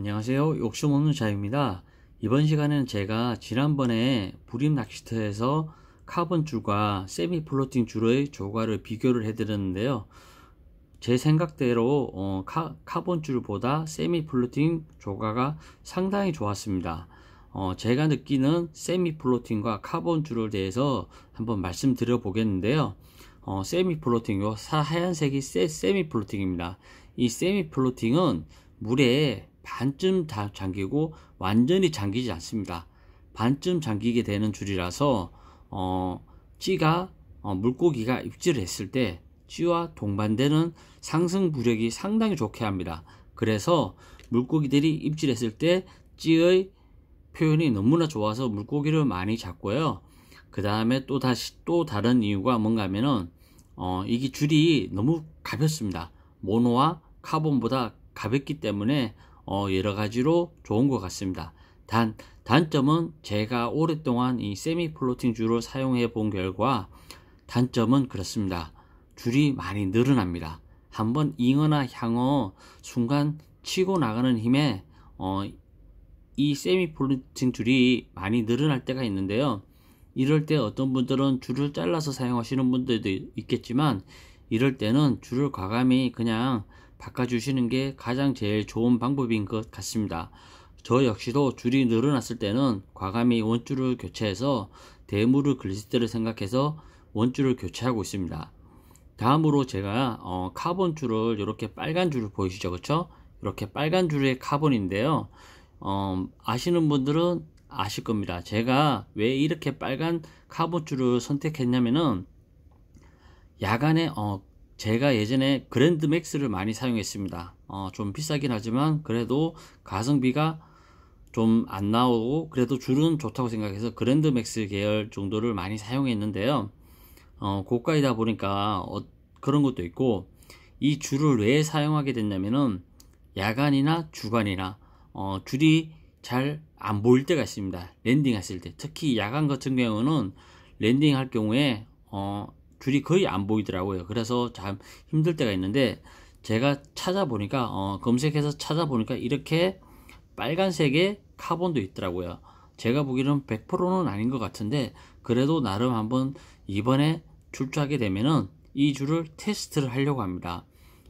안녕하세요. 욕심 없는 자입니다. 이번 시간에는 제가 지난번에 불임 낚시터에서 카본 줄과 세미 플로팅 줄의 조과를 비교를 해드렸는데요. 제 생각대로 어, 카, 본 줄보다 세미 플로팅 조과가 상당히 좋았습니다. 어, 제가 느끼는 세미 플로팅과 카본 줄에 대해서 한번 말씀드려 보겠는데요. 어, 세미 플로팅, 요 하얀색이 세, 세미 플로팅입니다. 이 세미 플로팅은 물에 반쯤 다 잠기고 완전히 잠기지 않습니다. 반쯤 잠기게 되는 줄이라서 어, 찌가 어, 물고기가 입질을 했을 때 찌와 동반되는 상승 부력이 상당히 좋게 합니다. 그래서 물고기들이 입질했을 때 찌의 표현이 너무나 좋아서 물고기를 많이 잡고요. 그 다음에 또 다시 또 다른 이유가 뭔가 하면은 어, 이게 줄이 너무 가볍습니다. 모노와 카본보다 가볍기 때문에 어, 여러 가지로 좋은 것 같습니다. 단 단점은 제가 오랫동안 이 세미 플로팅 줄을 사용해 본 결과 단점은 그렇습니다. 줄이 많이 늘어납니다. 한번 잉어나 향어 순간 치고 나가는 힘에 어, 이 세미 플로팅 줄이 많이 늘어날 때가 있는데요. 이럴 때 어떤 분들은 줄을 잘라서 사용하시는 분들도 있겠지만 이럴 때는 줄을 과감히 그냥 바꿔주시는 게 가장 제일 좋은 방법인 것 같습니다. 저 역시도 줄이 늘어났을 때는 과감히 원줄을 교체해서 대물을 글리실 때를 생각해서 원줄을 교체하고 있습니다. 다음으로 제가 어, 카본 줄을 이렇게 빨간 줄을 보이시죠 그쵸 이렇게 빨간 줄의 카본인데요 어, 아시는 분들은 아실 겁니다 제가 왜 이렇게 빨간 카본 줄을 선택했냐면은 야간에 어, 제가 예전에 그랜드맥스를 많이 사용했습니다 어, 좀 비싸긴 하지만 그래도 가성비가 좀 안 나오고 그래도 줄은 좋다고 생각해서 그랜드맥스 계열 정도를 많이 사용했는데요 어, 고가이다 보니까 어, 그런 것도 있고 이 줄을 왜 사용하게 됐냐면은 야간이나 주간이나 어, 줄이 잘 안 보일 때가 있습니다 랜딩 하실 때 특히 야간 같은 경우는 랜딩 할 경우에 어, 줄이 거의 안 보이더라고요. 그래서 참 힘들 때가 있는데 제가 찾아보니까 어, 검색해서 찾아보니까 이렇게 빨간색의 카본도 있더라고요. 제가 보기에는 100%는 아닌 것 같은데 그래도 나름 한번 이번에 출조하게 되면은 이 줄을 테스트를 하려고 합니다.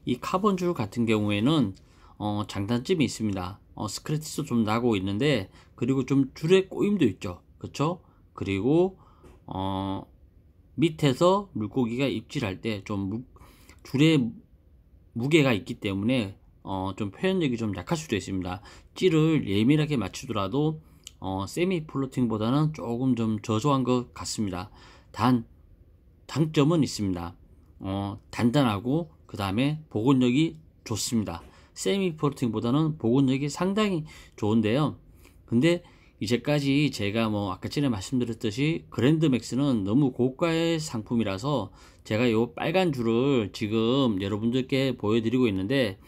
이 카본 줄 같은 경우에는 어, 장단점이 있습니다. 어, 스크래치도 좀 나고 있는데 그리고 좀 줄의 꼬임도 있죠. 그쵸 그리고 어, 밑에서 물고기가 입질할 때 좀 줄에 무게가 있기 때문에 어, 좀 표현력이 좀 약할 수도 있습니다. 찌를 예민하게 맞추더라도 어, 세미 플로팅보다는 조금 좀 저조한 것 같습니다. 단 장점은 있습니다. 어, 단단하고 그 다음에 보건력이 좋습니다. 세미 플로팅보다는 보건력이 상당히 좋은데요. 근데 이제까지 제가 뭐 아까 전에 말씀드렸듯이 그랜드맥스는 너무 고가의 상품이라서 제가 요 빨간 줄을 지금 여러분들께 보여드리고 있는데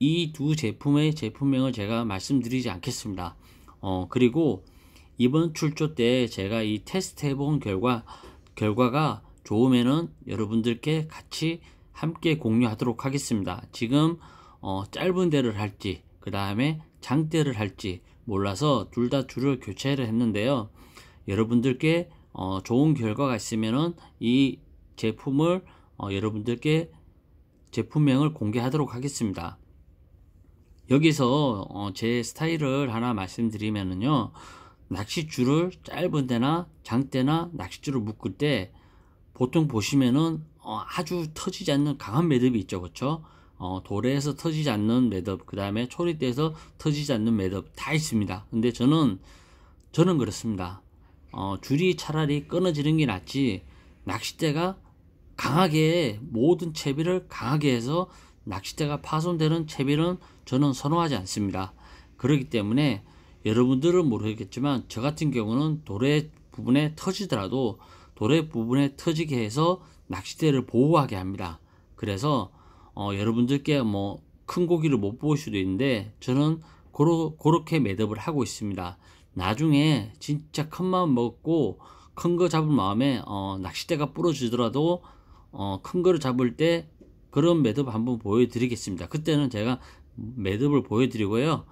이 두 제품의 제품명을 제가 말씀드리지 않겠습니다. 어 그리고 이번 출조 때 제가 이 테스트 해본 결과 결과가 좋으면은 여러분들께 같이 함께 공유하도록 하겠습니다. 지금 어 짧은 대를 할지 그 다음에 장대를 할지 몰라서 둘 다 줄을 교체를 했는데요. 여러분들께 어, 좋은 결과가 있으면은 이 제품을 어, 여러분들께 제품명을 공개하도록 하겠습니다. 여기서 어, 제 스타일을 하나 말씀드리면은요. 낚싯줄을 짧은 데나 장대나 낚싯줄을 묶을 때 보통 보시면은 어, 아주 터지지 않는 강한 매듭이 있죠. 그렇죠? 어, 도래에서 터지지 않는 매듭, 그 다음에 초리대에서 터지지 않는 매듭 다 있습니다. 근데 저는 저는 그렇습니다. 어, 줄이 차라리 끊어지는 게 낫지 낚싯대가 강하게 모든 채비를 강하게 해서 낚싯대가 파손되는 채비는 저는 선호하지 않습니다. 그렇기 때문에 여러분들은 모르겠지만 저 같은 경우는 도래 부분에 터지더라도 도래 부분에 터지게 해서 낚싯대를 보호하게 합니다. 그래서 어, 여러분들께 뭐 큰 고기를 못 보일 수도 있는데 저는 고로, 그렇게 매듭을 하고 있습니다. 나중에 진짜 큰 마음 먹고 큰 거 잡은 마음에 어, 낚싯대가 부러지더라도 어, 큰 거를 잡을 때 그런 매듭 한번 보여드리겠습니다. 그때는 제가 매듭을 보여드리고요.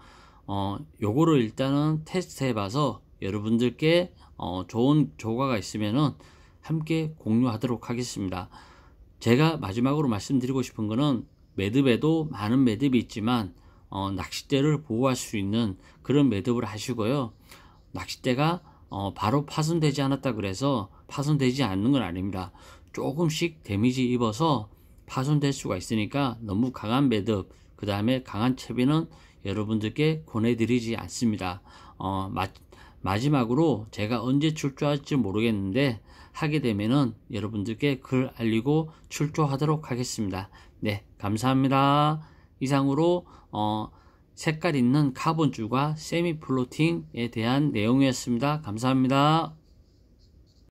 어, 요거를 일단은 테스트 해봐서 여러분들께 어, 좋은 조과가 있으면 함께 공유하도록 하겠습니다. 제가 마지막으로 말씀드리고 싶은 거는 매듭에도 많은 매듭이 있지만 어, 낚싯대를 보호할 수 있는 그런 매듭을 하시고요. 낚싯대가 어, 바로 파손되지 않았다 그래서 파손되지 않는 건 아닙니다. 조금씩 데미지 입어서 파손될 수가 있으니까 너무 강한 매듭, 그 다음에 강한 채비는 여러분들께 권해드리지 않습니다. 어, 마, 지막으로 제가 언제 출조할지 모르겠는데 하게 되면은 여러분들께 글 알리고 출조하도록 하겠습니다. 네, 감사합니다. 이상으로 어, 색깔 있는 카본줄과 세미 플로팅에 대한 내용이었습니다. 감사합니다.